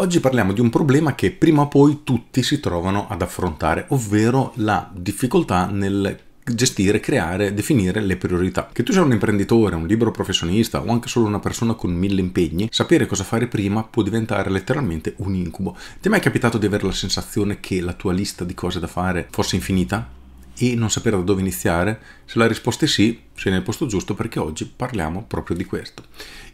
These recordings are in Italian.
Oggi parliamo di un problema che prima o poi tutti si trovano ad affrontare, ovvero la difficoltà nel gestire, creare, definire le priorità. Che tu sia un imprenditore, un libero professionista o anche solo una persona con mille impegni, sapere cosa fare prima può diventare letteralmente un incubo. Ti è mai capitato di avere la sensazione che la tua lista di cose da fare fosse infinita? e non sapere da dove iniziare? Se la risposta è sì, sei nel posto giusto perché oggi parliamo proprio di questo.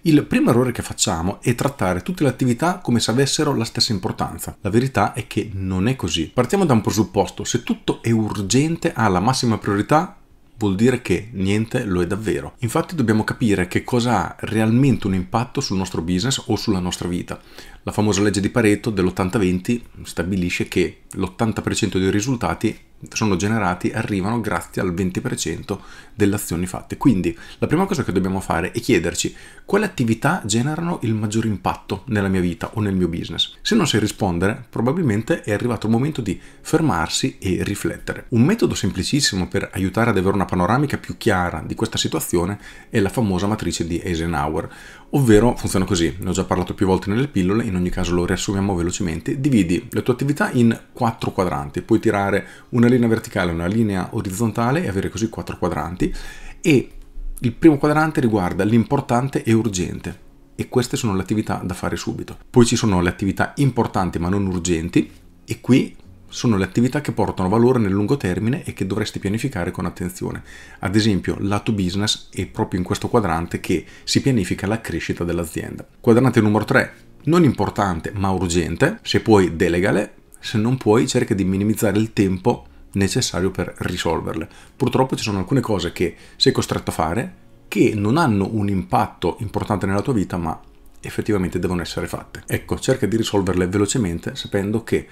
Il primo errore che facciamo è trattare tutte le attività come se avessero la stessa importanza. La verità è che non è così. Partiamo da un presupposto, se tutto è urgente ha la massima priorità, vuol dire che niente lo è davvero. Infatti dobbiamo capire che cosa ha realmente un impatto sul nostro business o sulla nostra vita. La famosa legge di Pareto dell'80-20 stabilisce che l'80% dei risultati sono generati arrivano grazie al 20% delle azioni fatte. Quindi la prima cosa che dobbiamo fare è chiederci quale attività generano il maggior impatto nella mia vita o nel mio business. Se non sai rispondere, probabilmente è arrivato il momento di fermarsi e riflettere. Un metodo semplicissimo per aiutare ad avere una panoramica più chiara di questa situazione è la famosa matrice di Eisenhower, ovvero funziona così, ne ho già parlato più volte nelle pillole, in in ogni caso lo riassumiamo velocemente, dividi le tue attività in quattro quadranti, puoi tirare una linea verticale una linea orizzontale e avere così quattro quadranti e il primo quadrante riguarda l'importante e urgente e queste sono le attività da fare subito. Poi ci sono le attività importanti ma non urgenti e qui sono le attività che portano valore nel lungo termine e che dovresti pianificare con attenzione. Ad esempio, lato business è proprio in questo quadrante che si pianifica la crescita dell'azienda. Quadrante numero 3, non importante ma urgente, se puoi delegale, se non puoi cerca di minimizzare il tempo necessario per risolverle. Purtroppo ci sono alcune cose che sei costretto a fare che non hanno un impatto importante nella tua vita ma effettivamente devono essere fatte. Ecco, cerca di risolverle velocemente sapendo che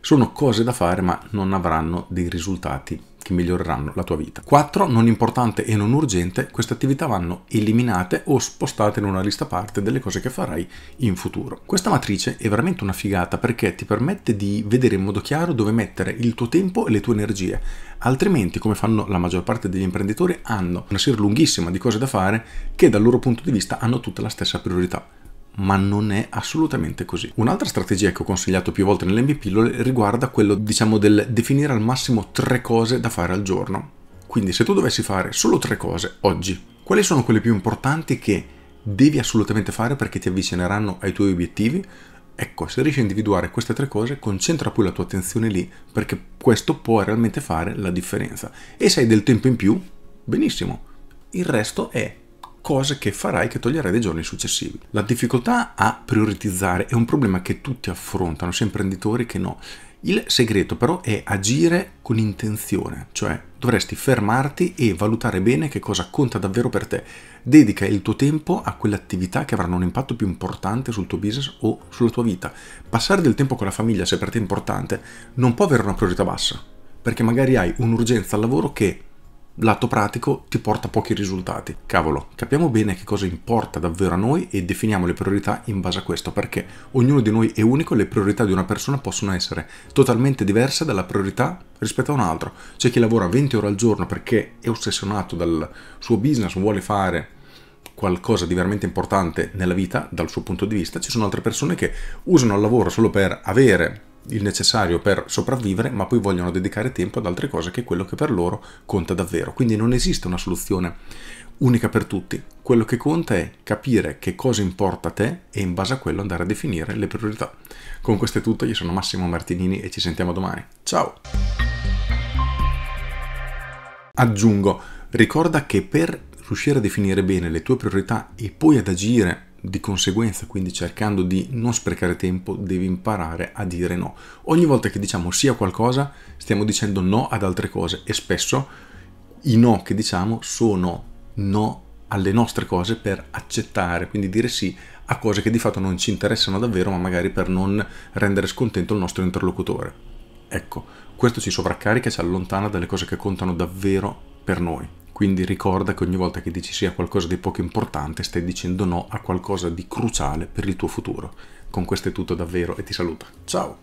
sono cose da fare ma non avranno dei risultati che miglioreranno la tua vita. 4. Non importante e non urgente, queste attività vanno eliminate o spostate in una lista a parte delle cose che farai in futuro. Questa matrice è veramente una figata perché ti permette di vedere in modo chiaro dove mettere il tuo tempo e le tue energie, altrimenti come fanno la maggior parte degli imprenditori hanno una serie lunghissima di cose da fare che dal loro punto di vista hanno tutta la stessa priorità ma non è assolutamente così. Un'altra strategia che ho consigliato più volte nelle mie pillole riguarda quello, diciamo, del definire al massimo tre cose da fare al giorno. Quindi se tu dovessi fare solo tre cose oggi, quali sono quelle più importanti che devi assolutamente fare perché ti avvicineranno ai tuoi obiettivi? Ecco, se riesci a individuare queste tre cose, concentra poi la tua attenzione lì, perché questo può realmente fare la differenza. E se hai del tempo in più, benissimo. Il resto è cose che farai che toglierai dai giorni successivi. La difficoltà a prioritizzare è un problema che tutti affrontano, sia imprenditori che no. Il segreto però è agire con intenzione, cioè dovresti fermarti e valutare bene che cosa conta davvero per te. Dedica il tuo tempo a quelle attività che avranno un impatto più importante sul tuo business o sulla tua vita. Passare del tempo con la famiglia, se per te è importante, non può avere una priorità bassa, perché magari hai un'urgenza al lavoro che lato pratico ti porta pochi risultati. Cavolo, capiamo bene che cosa importa davvero a noi e definiamo le priorità in base a questo, perché ognuno di noi è unico e le priorità di una persona possono essere totalmente diverse dalla priorità rispetto a un altro. C'è chi lavora 20 ore al giorno perché è ossessionato dal suo business, vuole fare qualcosa di veramente importante nella vita dal suo punto di vista, ci sono altre persone che usano il lavoro solo per avere il necessario per sopravvivere, ma poi vogliono dedicare tempo ad altre cose che quello che per loro conta davvero. Quindi non esiste una soluzione unica per tutti. Quello che conta è capire che cosa importa a te e in base a quello andare a definire le priorità. Con questo è tutto, io sono Massimo Martinini e ci sentiamo domani. Ciao! Aggiungo, ricorda che per riuscire a definire bene le tue priorità e poi ad agire di conseguenza, quindi cercando di non sprecare tempo, devi imparare a dire no. Ogni volta che diciamo sì a qualcosa, stiamo dicendo no ad altre cose e spesso i no che diciamo sono no alle nostre cose per accettare, quindi dire sì a cose che di fatto non ci interessano davvero, ma magari per non rendere scontento il nostro interlocutore. Ecco, questo ci sovraccarica e ci allontana dalle cose che contano davvero per noi. Quindi ricorda che ogni volta che dici sì a qualcosa di poco importante stai dicendo no a qualcosa di cruciale per il tuo futuro. Con questo è tutto davvero e ti saluto. Ciao!